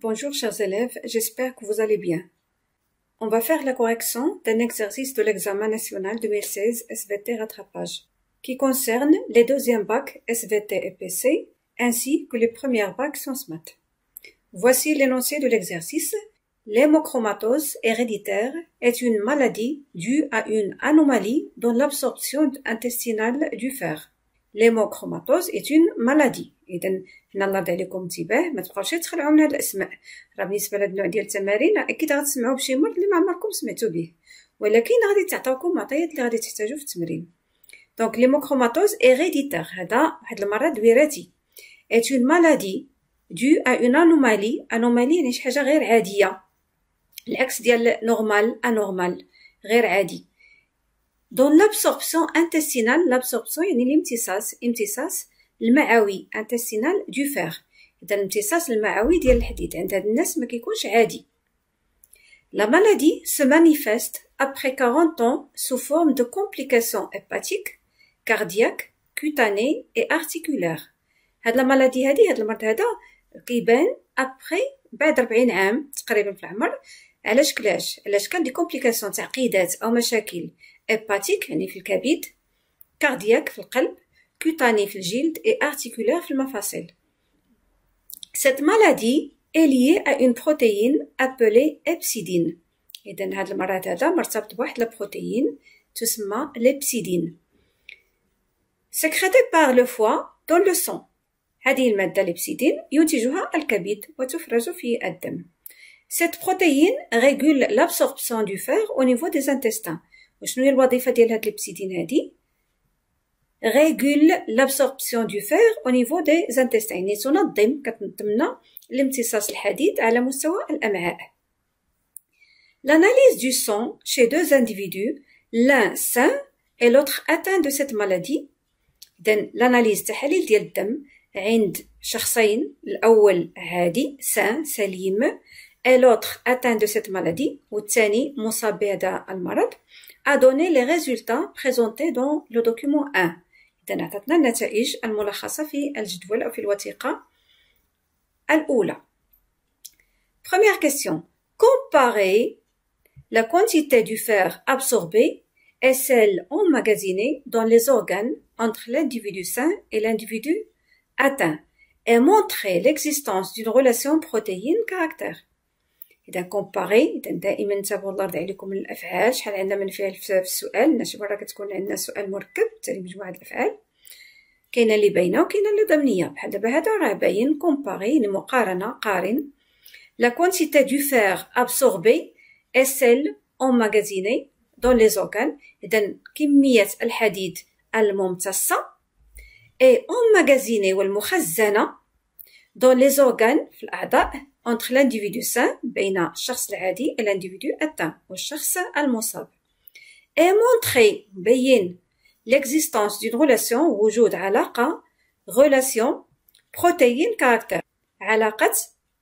Bonjour chers élèves, j'espère que vous allez bien. On va faire la correction d'un exercice de l'examen national 2016 SVT rattrapage qui concerne les deuxièmes bacs SVT et PC ainsi que les premières bacs sans maths. Voici l'énoncé de l'exercice. L'hémochromatose héréditaire est une maladie due à une anomalie dans l'absorption intestinale du fer. L'hémochromatose est une maladie. حنا الله يرضي عليكم انتباه ما تبقاوش تخلعوا من هاد الاسماء راه بالنسبه لهاد النوع ديال التمارين اكيد غتسمعوا بشي مرض اللي ما عمركم سمعتوا به ولكن غادي تعطيكم معطيات اللي غادي تحتاجوا في التمرين دونك لي موكروماتوز ايريديتير هذا واحد المرض وراثي ات اون مالادي دو ا اون انومالي انومالي يعني شي حاجه غير عاديه العكس ديال نورمال انورمال غير عادي دون لابسوربسيون انتستينال لابسوربسيون يعني الامتصاص امتصاص المعوي انتستينال دو فيغ اذا الامتصاص المعوي ديال الحديد عند هاد الناس ما كيكونش عادي لا مالادي سو manifeste ابري 40 طون سو فورم دو كومبليكاسيون هيباتيك كاردياك كوتاني اي ارتيكولير هاد لا مالادي هادي هاد المرض هذا كيبان ابري بعد 40 عام تقريبا في العمر علاش كلاش علاش كان دي كومبليكاسيون تعقيدات او مشاكل هيباتيك يعني في الكبد كاردياك في القلب cutanée في الجلد et articulaire في المفاصل. Cette maladie est liée à une protéine appelée epsidine. إذا هاد المرض هذا مرتبط بواحد البروتيين تسمى l'epsidine. Sécrétée par le foie dans le sang. هذه المادة الابسيدين ينتجها الكبد وتفرز في الدم. Cette protéine régule l'absorption du fer au niveau des intestins. وشنو هي الوظيفة ديال هاد الابسيدين هادي؟ régule l'absorption du fer au niveau des intestins يعني تنظم كتنظم الامتصاص الحديد على مستوى الامعاء L'analyse du sang chez deux individus, l'un sain et l'autre atteint de cette maladie, إذن l'analyse تحاليل ديال الدم عند شخصين الاول عادي سان سليم et l'autre atteint de cette maladie والثاني مصاب بهذا المرض a donné les résultats présentés dans le document 1. Première question. Comparer la quantité du fer absorbé et celle emmagasinée dans les organes entre l'individu sain et l'individu atteint et montrer l'existence d'une relation protéine-caractère. اذا كومباري اذا دائما انتبهوا الله يرضي عليكم الافعال شحال عندنا من فعل في السؤال شي مره كتكون عندنا سؤال مركب تالي مجموعه الافعال كاينه اللي باينه وكاينه اللي ضمنيه بحال دابا هذا راه باين كومباري مقارنه قارن لا كونتيتي دو فير ابسوربي اي اون ماغازيني دون لي زوكان اذا كميه الحديد الممتصه اي ماغازيني والمخزنه دون لي زوكان في الاعضاء entre l'individu sain بين الشخص العادي l'individu atteint والشخص المصاب et montrer بين l'existence d'une relation وجود علاقة relation protéine caractère علاقة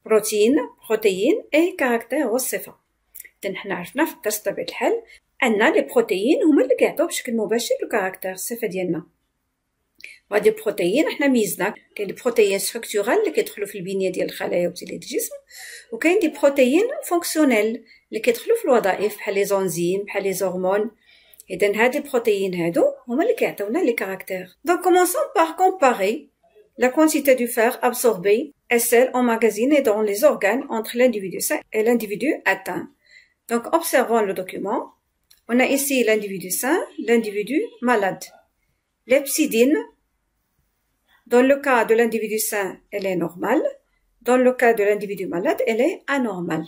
بروتين بروتين اي كاركتير والصفة تن حنا عرفنا في الدرس طبيعة الحال أن لي بروتين هما اللي كيعطيو بشكل مباشر الكاركتير الصفة ديالنا c'est des protéines, nous sommes mis en protéines structurelles qui entrent dans la structure de la cellule et du des protéines fonctionnelles qui entrent dans les activités, les enzymes, les hormones. Eh bien, ces protéines ont tous des caractères. Donc, commençons par comparer la quantité du fer absorbée et celle et dans les organes entre l'individu sain et l'individu atteint. Donc, observons le document. On a ici l'individu sain, l'individu malade. Lepsidine dans le cas de l'individu sain, elle est normale. Dans le cas de l'individu malade, elle est anormale.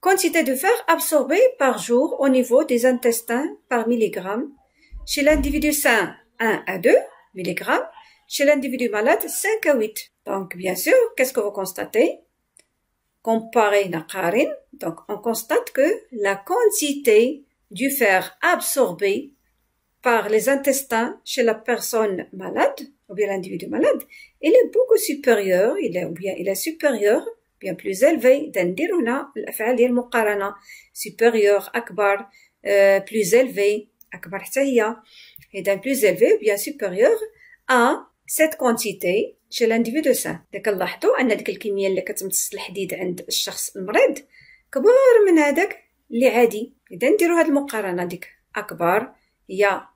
Quantité de fer absorbée par jour au niveau des intestins par milligramme. Chez l'individu sain, 1 à 2 mg. Chez l'individu malade, 5 à 8. Donc, bien sûr, qu'est-ce que vous constatez? Comparé carine. donc on constate que la quantité du fer absorbé par les intestins chez la personne malade, ou bien l'individu malade, il est beaucoup supérieur, il est, ou bien il est supérieur, bien plus élevé, d'Andiruna, l'affaire Muqarana, supérieur, akbar, euh, plus élevé, akbar tahiyya, et d'un plus élevé, bien supérieur à cette quantité chez l'individu sain. donc داك نلاحظوا ان ديك الكميه اللي كتمتص الحديد عند الشخص المريض كبار من هذاك اللي عادي اذا نديروا هذه المقارنه ديك اكبر يا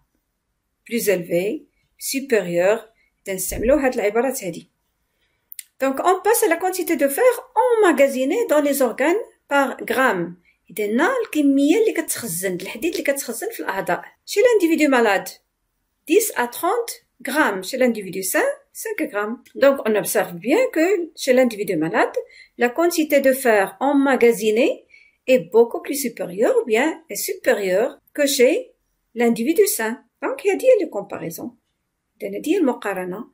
plus élevé, supérieur, donc on passe à la quantité de fer emmagasinée dans les organes par gramme. dans chez l'individu malade 10 à 30 grammes chez l'individu sain 5 grammes donc on observe bien que chez l'individu malade la quantité de fer emmagasinée est beaucoup plus supérieure ou bien est supérieure que chez l'individu sain donc, c'est dire le comparaison, c'est-à-dire le comparaison.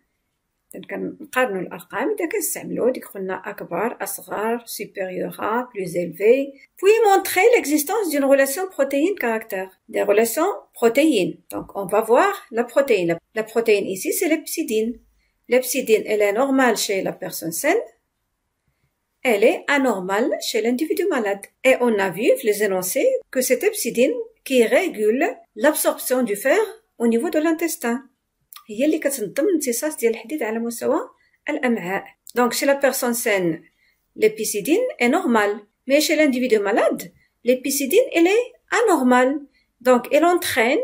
Donc, quand on compare les deux, on a des nombres, des a plus grand, plus petit, supérieur à, plus élevé. Puis montrer l'existence d'une relation protéine caractère des relations protéines. Donc, on va voir la protéine. La protéine ici, c'est l'epsidine. L'epsidine, elle est normale chez la personne saine. Elle est anormale chez l'individu malade. Et on a vu les énoncés que cette epsidine qui régule l'absorption du fer au niveau de l'intestin. donc chez la personne saine l'épicidine est normale mais chez l'individu malade l'épicidine est anormale donc elle entraîne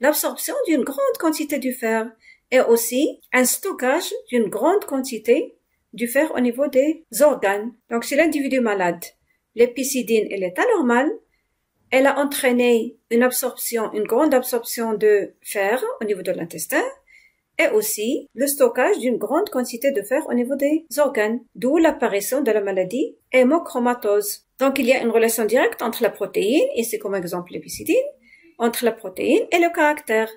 l'absorption d'une grande quantité du fer et aussi un stockage d'une grande quantité du fer au niveau des organes donc chez l'individu malade l'épicidine est anormale elle a entraîné une absorption, une grande absorption de fer au niveau de l'intestin et aussi le stockage d'une grande quantité de fer au niveau des organes, d'où l'apparition de la maladie hémochromatose. Donc il y a une relation directe entre la protéine, ici comme exemple l'épicidine, entre la protéine et le caractère,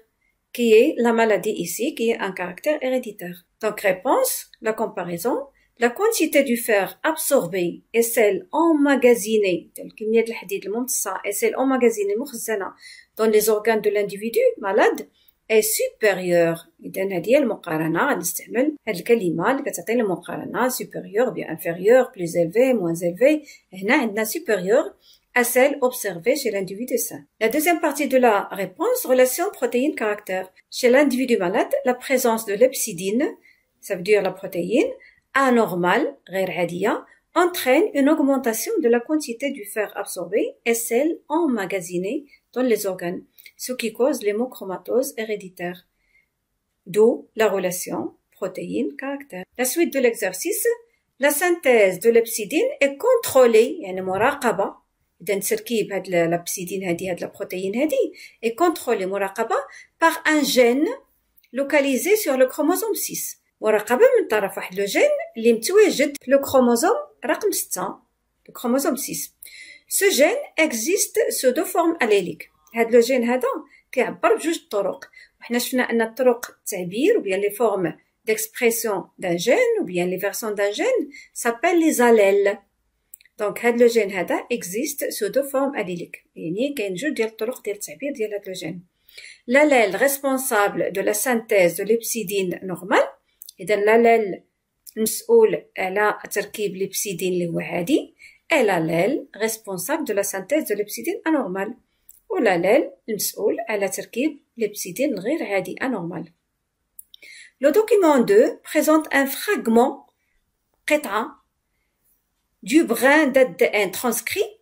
qui est la maladie ici, qui est un caractère héréditaire. Donc réponse, la comparaison la quantité du fer absorbée et celle emmagasinée, telle que et celle emmagasinée dans les organes de l'individu malade est supérieure. Et إذن هذه المقارنة غنستعمل هاد الكلمة اللي la comparaison supérieur, bien inférieure plus élevée moins élevée هنا عندنا supérieure à celle observée chez l'individu sain. La deuxième partie de la réponse, relation protéine-caractère. Chez l'individu malade, la présence de l'epsidine, ça veut dire la protéine, anormale, entraîne une augmentation de la quantité du fer absorbé et celle emmagasinée dans les organes, ce qui cause l'hémochromatose héréditaire. D'où la relation protéine-caractère. La suite de l'exercice, la synthèse de l'epsidine est contrôlée, يعني مراقبة ben, est contrôlée par un gène localisé sur le chromosome 6. ورقبة من طرف واحد لو جين اللي متواجد في لو كروموزوم رقم 6 لو كروموزوم 6 سو جين اكزيست سو دو فورم اليليك هاد لو جين هذا كيعبر بجوج طرق وحنا شفنا ان الطرق التعبير وبيان لي فورم d'expression d'un gène ou bien les versions d'un gène s'appellent les allèles. دونك هاد لو جين هذا اكزيست سو دو فورم اليليك يعني كاين جوج ديال الطرق ديال التعبير ديال هاد لو جين لاليل ريسبونسابل دو لا سانتيز دو ليبسيدين نورمال et لا المسؤول elle a ليبسيدين اللي هو عادي على responsable de la synthèse de l'epsidine anormale ou لال elle a تركيب l'epsidine غير عادي anormal Le document 2 présente un fragment قطعة du brin d'ADN transcrit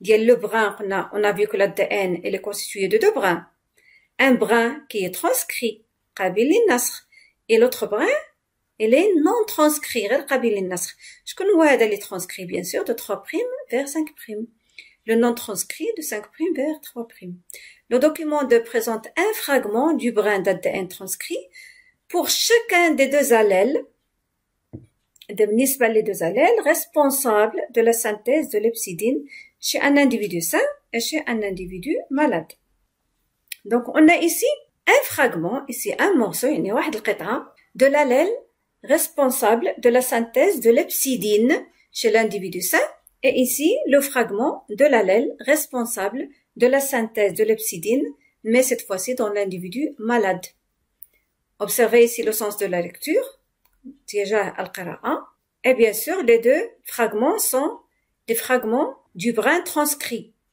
ديال le brin on a vu que l'ADN est constitué de deux brins un brin qui est transcrit قابل للنسخ et l'autre brin il est non transcrit. Je connais هذا les transcrit, bien sûr, de 3 vers 5 primes. le non transcrit de 5 vers 3 le document de présente un fragment du brin d'ADN transcrit pour chacun des deux allèles de les deux allèles responsables de la synthèse de l'epsidine chez un individu sain et chez un individu malade. Donc on a ici un fragment, ici un morceau, une de l'allèle responsable de la synthèse de l'epsidine chez l'individu sain, et ici le fragment de l'allèle responsable de la synthèse de l'epsidine, mais cette fois-ci dans l'individu malade. Observez ici le sens de la lecture, et bien sûr les deux fragments sont des fragments du brin transcrit.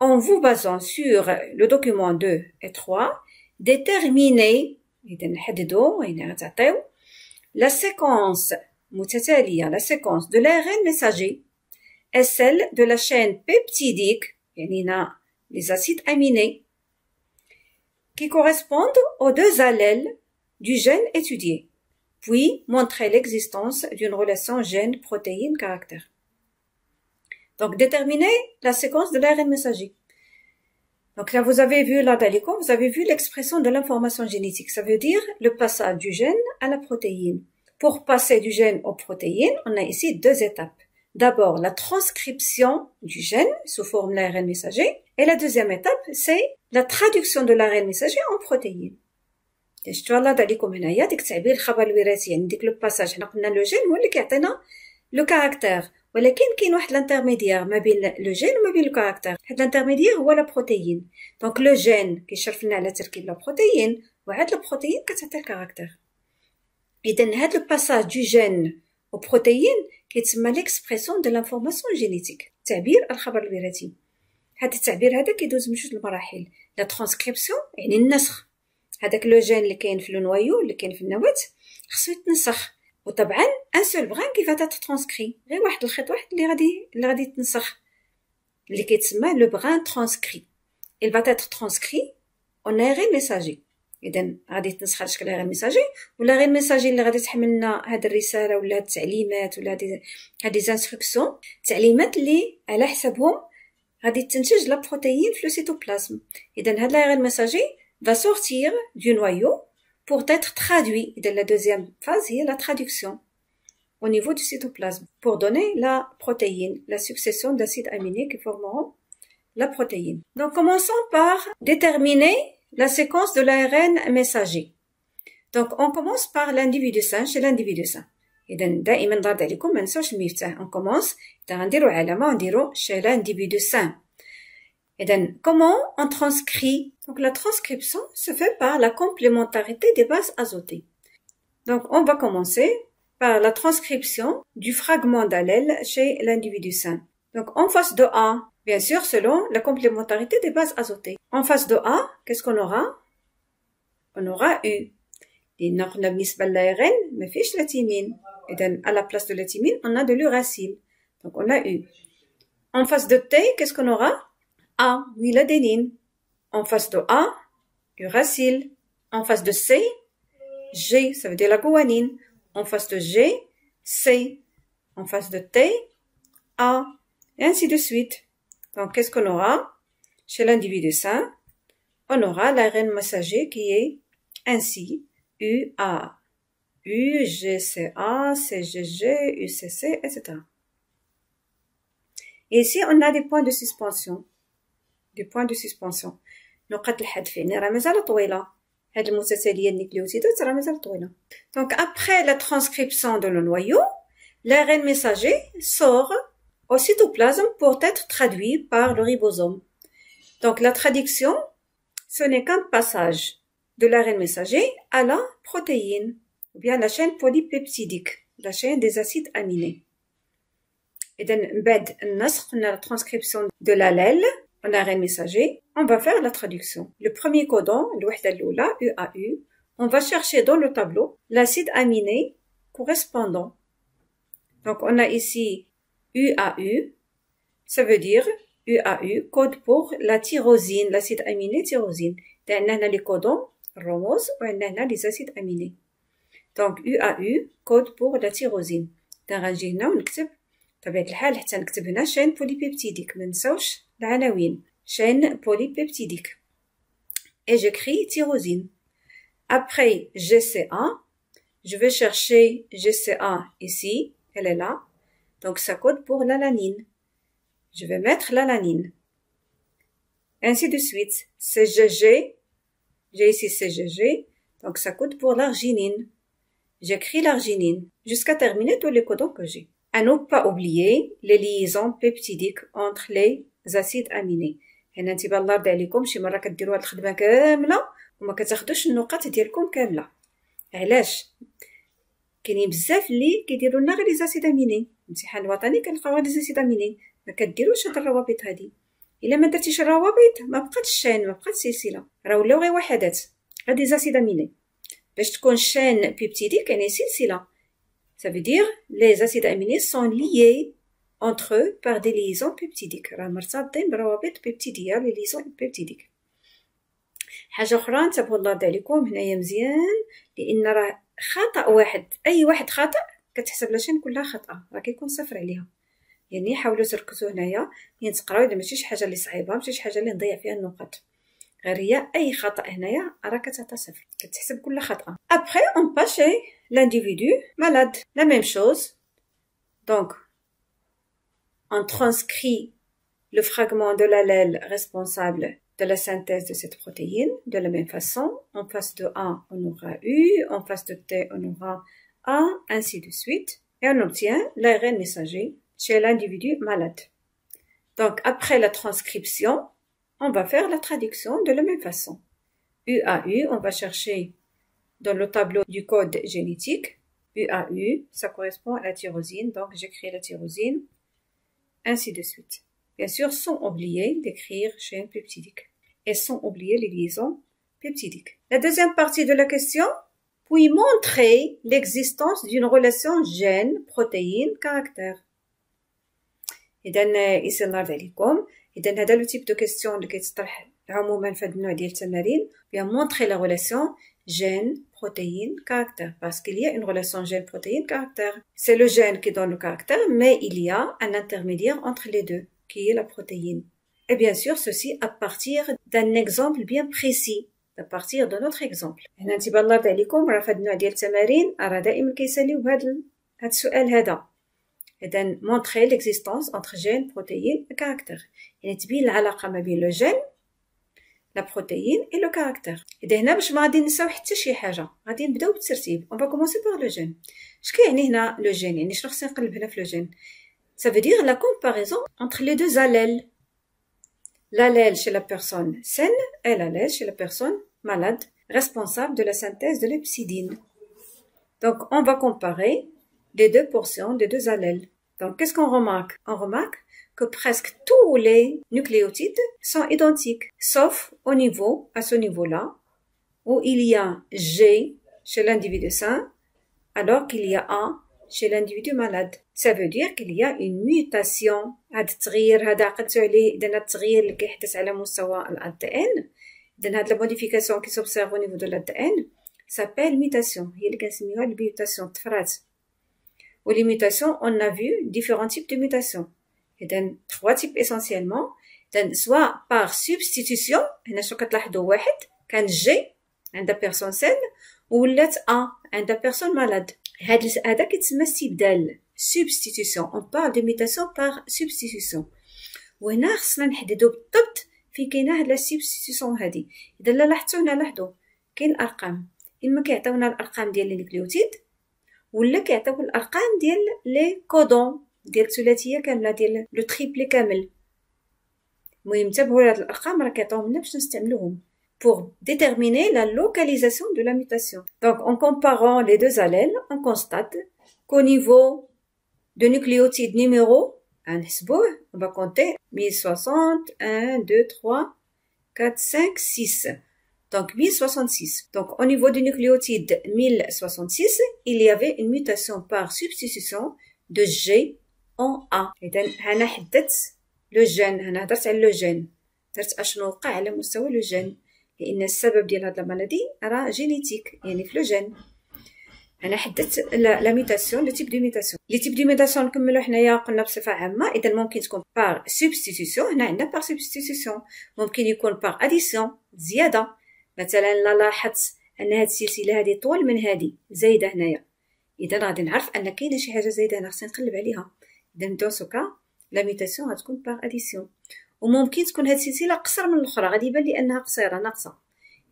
en vous basant sur le document 2 et 3, déterminez la séquence hein, la séquence de l'ARN messager est celle de la chaîne peptidique, les acides aminés, qui correspondent aux deux allèles du gène étudié, puis montrer l'existence d'une relation gène-protéine-caractère. Donc, déterminer la séquence de l'ARN messager. Donc là, vous avez vu la vous avez vu l'expression de l'information génétique. Ça veut dire le passage du gène à la protéine. Pour passer du gène aux protéines, on a ici deux étapes. D'abord, la transcription du gène sous forme d'ARN messager. Et la deuxième étape, c'est la traduction de l'ARN messager en protéines. Donc, a ولكن كاين واحد الانترميديير ما بين لو جين وما بين الكاركتر هاد الانترميديير هو لا بروتيين دونك لو جين كيشرف لنا على تركيب لا بروتيين وعاد البروتيين كتعطي الكاركتر اذا هاد لو باساج دو جين بروتيين كيتسمى ليكسبريسيون دو لانفورماسيون جينيتيك تعبير الخبر الوراثي هاد التعبير هذا كيدوز من جوج المراحل لا ترانسكريبسيون يعني النسخ هذاك لو جين اللي كاين في النوايو اللي كاين في النواة خصو يتنسخ وطبعا ان سول بغان كيف تترانسكري غير واحد الخيط واحد اللي غادي اللي غادي تنسخ اللي كيتسمى لو بغان ترانسكري il va être transcrit en ARN messager اذا غادي تنسخ على شكل غير ميساجي ولا غير ميساجي اللي غادي تحمل لنا هاد الرساله ولا هاد التعليمات ولا هاد هاد ليزانستركسيون تعليمات اللي على حسابهم غادي تنتج لا بروتيين في لو سيتوبلازم اذا هاد لا غير ميساجي va sortir du noyau pour être traduit. dans la deuxième phase, a la traduction au niveau du cytoplasme pour donner la protéine, la succession d'acides aminés qui formeront la protéine. Donc commençons par déterminer la séquence de l'ARN messager. Donc on commence par l'individu sain chez l'individu sain. دائما commence, عليكم on commence chez l'individu sain et donc, comment on transcrit Donc, la transcription se fait par la complémentarité des bases azotées. Donc, on va commencer par la transcription du fragment d'allèle chez l'individu sain. Donc, en face de A, bien sûr, selon la complémentarité des bases azotées. En face de A, qu'est-ce qu'on aura On aura U. Et mais la Et à la place de la thymine on a de l'uracile donc on a U en face de T qu'est-ce qu'on aura a, l'adénine. En face de A, uracile. En face de C, G, ça veut dire la guanine. En face de G, C. En face de T, A. Et ainsi de suite. Donc, qu'est-ce qu'on aura chez l'individu sain On aura l'ARN messager qui est ainsi U A U, C C A U C C etc. Et ici, on a des points de suspension point de suspension donc après la transcription de مازال طويله هاد المتتاليه noyau, l'ARN messager sort au cytoplasme pour être traduit par le ribosome. Donc la traduction, ce n'est qu'un passage de l'ARN messager à la protéine, ou bien la chaîne polypeptidique, la chaîne des acides aminés. Et donc, la transcription de l'allèle en arrêt messager, on va faire la traduction. Le premier codon, l'ouhda UAU, on va chercher dans le tableau l'acide aminé correspondant. Donc on a ici UAU, ça veut dire UAU, code pour la tyrosine, l'acide aminé tyrosine. On a les codons, et on a les acides aminés. Donc UAU, code pour la tyrosine. Donc on العناوين chaîne polypeptidique et j'écris tyrosine. Après GCA, je vais chercher GCA ici, elle est là. Donc ça code pour l'alanine. Je vais mettre l'alanine. Ainsi de suite, CGG, j'ai ici CGG, donc ça code pour l'arginine. J'écris l'arginine jusqu'à terminer tous les codons que j'ai. À ne pas oublier les liaisons peptidiques entre les زاسيد اميني هنا انتبه الله يرضي عليكم شي مره كديروا هاد الخدمه كامله وما كتاخذوش النقط ديالكم كامله علاش كاينين بزاف اللي كيديروا لنا غير زاسيد اميني الامتحان الوطني كنلقاو غير زاسيد اميني ما كديروش هاد الروابط هادي الا ما درتيش الروابط ما بقاتش الشان ما بقات السلسله راه ولاو غير وحدات غادي زاسيد اميني باش تكون شين بيبتيدي يعني سلسله ça لي زاسيد اميني acides aminés entre eux par des liaisons بيبتيديك راه مرتبطين بروابط بيبتيدية لي ليزون بيبتيديك حاجة أخرى نتبهو الله عليكم هنايا مزيان لأن راه خطأ واحد أي واحد خطأ كتحسب لاشين كلها خطأ راه كيكون صفر عليها يعني حاولوا تركزوا هنايا ملي تقراو الا ماشي شي حاجه اللي صعيبه ماشي شي حاجه اللي نضيع فيها النقط غير هي اي خطا هنايا راه كتعطى صفر كتحسب كل خطا ابخي اون باشي لانديفيدو مالاد لا ميم شوز دونك on transcrit le fragment de l'allèle responsable de la synthèse de cette protéine. De la même façon, en face de A, on aura U, en face de T, on aura A, ainsi de suite. Et on obtient l'ARN messager chez l'individu malade. Donc, après la transcription, on va faire la traduction de la même façon. UAU, on va chercher dans le tableau du code génétique. UAU, ça correspond à la tyrosine, donc j'écris la tyrosine ainsi de suite. Bien sûr, sans oublier d'écrire chaîne peptidique et sans oublier les liaisons peptidiques. La deuxième partie de la question, puis montrer l'existence d'une relation gène-protéine-caractère. Et Et donc, de عليكم et de la تيب question qui اللي كيتطرح عموما في هذا النوع ديال التمارين بيان protéine caractère parce qu'il y a une relation gène protéine caractère. C'est le gène qui donne le caractère, mais il y a un intermédiaire entre les deux qui est la protéine. Et bien sûr, ceci à partir d'un exemple bien précis. à partir de notre exemple. هنا انتبه الله عليكم راه في protéines ديال التمارين راه دائما كيساليو بهذا هذا السؤال هذا protéine et le caractère. On va commencer par le Ça veut dire la comparaison entre les deux allèles. L'allèle chez la personne saine et l'allèle chez la personne malade, responsable de la synthèse de l'epsidine. Donc, on va comparer les deux portions des deux allèles. Donc, qu'est-ce qu'on remarque On remarque que presque tous les nucléotides sont identiques, sauf au niveau, à ce niveau-là, où il y a G chez l'individu sain, alors qu'il y a A chez l'individu malade. Ça veut dire qu'il y a une mutation. هذا التغيير qui qui عليه au niveau de l'ADN s'appelle mutation هي اللي mutation البيوتاسيون les mutations, on a vu différents types de mutations اذا تخوا تيب اسونسيالمون اذا سوا بار سوبستيتيسيون هنا شنو كتلاحظوا واحد كان جي عند بيرسون سين ولات ا عند بيرسون مالاد هاد هذا كيتسمى استبدال سوبستيتيسيون اون بار دو ميتاسيون بار سوبستيتيسيون وهنا خصنا نحددو بالضبط فين كاينه هاد لا سوبستيتيسيون هادي اذا لا لاحظتو هنا لاحظوا كاين ارقام اما كيعطيونا الارقام ديال لي النيكليوتيد ولا كيعطيوك الارقام ديال لي كودون pour déterminer la localisation de la mutation. Donc, en comparant les deux allèles, on constate qu'au niveau de nucléotide numéro, on va compter 1060, 1, 2, 3, 4, 5, 6. Donc 1066. Donc au niveau du nucléotide 1066, il y avait une mutation par substitution de G او ا اذا هنا حددت لو جين هنا هضرت على لو جين درت اشنو وقع على مستوى لو جين لان السبب ديال هاد المالادي راه جينيتيك يعني في لو جين انا حددت لا ميتاسيون لو تيب دو ميتاسيون لي تيب دو ميتاسيون نكملو حنايا قلنا بصفه عامه اذا ممكن تكون بار سوبستيتيسيون هنا عندنا بار سوبستيتيسيون ممكن يكون بار اديسيون زياده مثلا لا لاحظت ان هاد السلسله هادي طول من هادي زايده هنايا اذا غادي نعرف ان كاينه شي حاجه زايده هنا خصني نقلب عليها اذا دو سوكا لا ميوتاسيون غتكون باغ اديسيون وممكن تكون هاد السلسله قصر من الاخرى غادي يبان لي انها قصيره ناقصه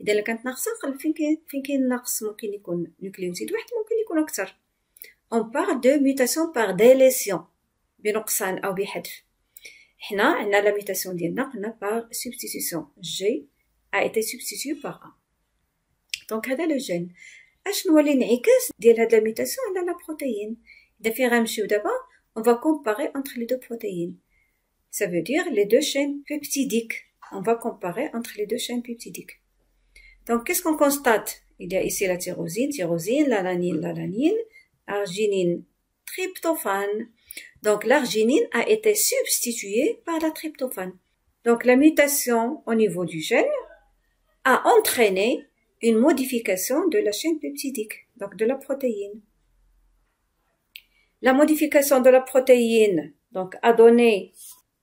اذا الا كانت ناقصه نقلب فين كاين فين كاين ناقص ممكن يكون نوكليوتيد واحد ممكن يكون اكثر اون باغ دو ميتاسيون باغ ديليسيون بنقصان او بحذف حنا عندنا لا ميوتاسيون ديالنا قلنا باغ سوبستيتيسيون جي ا ايتي سوبستيتيو باغ ا دونك هذا لو جين اشنو هو الانعكاس ديال هاد لا ميوتاسيون على لا بروتيين اذا فين غنمشيو دابا on va comparer entre les deux protéines. Ça veut dire les deux chaînes peptidiques. On va comparer entre les deux chaînes peptidiques. Donc, qu'est-ce qu'on constate Il y a ici la tyrosine, tyrosine, l'alanine, l'alanine, arginine, tryptophane. Donc, l'arginine a été substituée par la tryptophane. Donc, la mutation au niveau du gène a entraîné une modification de la chaîne peptidique, donc de la protéine. La modification de la protéine donc a donné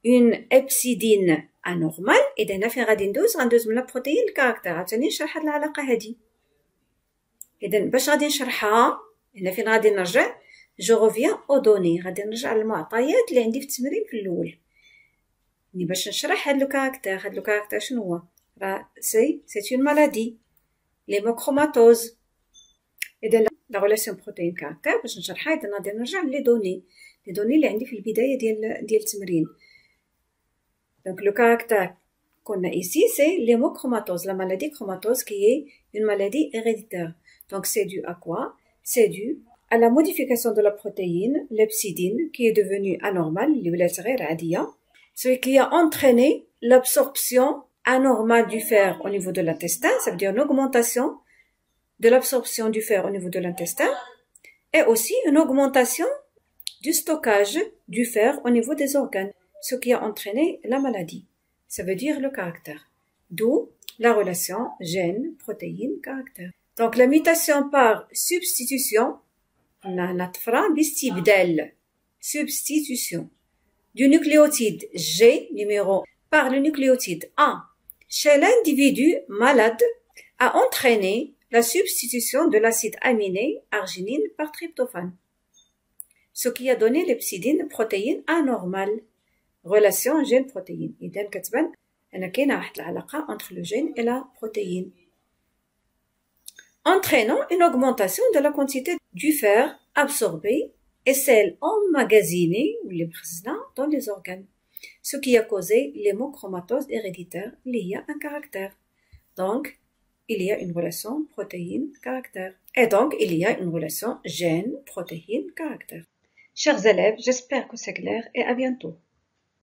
une epsidine انورمال اذا فين غادي ندوز غندوز من البروتين الكاركتر عاوتاني نشرح هاد العلاقه هادي اذا باش غادي نشرحها هنا فين غادي نرجع جو روفيان او دوني غادي نرجع للمعطيات اللي عندي في التمرين في الاول ملي باش نشرح هاد لو كاركتر هاد لو كاركتر شنو هو راه سي سي اون مالادي لي موكروماتوز اذا la relation protéine caractère باش نشرحها غادي qu'on a ici, c'est l'hémochromatose, la maladie chromatose qui est une maladie héréditaire. Donc, c'est dû à quoi C'est dû à la modification de la protéine, l'epsidine, qui est devenue anormale, ce qui a entraîné l'absorption anormale du fer au niveau de l'intestin, ça veut dire une augmentation de l'absorption du fer au niveau de l'intestin et aussi une augmentation du stockage du fer au niveau des organes, ce qui a entraîné la maladie. Ça veut dire le caractère. D'où la relation gène-protéine-caractère. Donc la mutation par substitution, on substitution du nucléotide G numéro par le nucléotide A chez l'individu malade a entraîné la substitution de l'acide aminé arginine par tryptophane, ce qui a donné l'epsidine protéine anormale. Relation gène-protéine. la relation entre le gène et la protéine. Entraînant une augmentation de la quantité du fer absorbé et celle emmagasinée ou dans les organes, ce qui a causé l'hémochromatose héréditaire liée à un caractère. Donc, il y a une relation protéine-caractère. Et donc, il y a une relation gène-protéine-caractère. Chers élèves, j'espère que c'est clair et à bientôt.